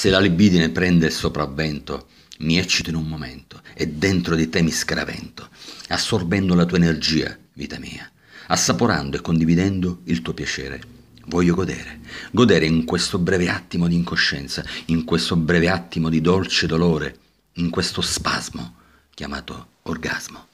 Se la libidine prende il sopravvento, mi eccito in un momento e dentro di te mi scaravento, assorbendo la tua energia, vita mia, assaporando e condividendo il tuo piacere. Voglio godere, godere in questo breve attimo di incoscienza, in questo breve attimo di dolce dolore, in questo spasmo chiamato orgasmo.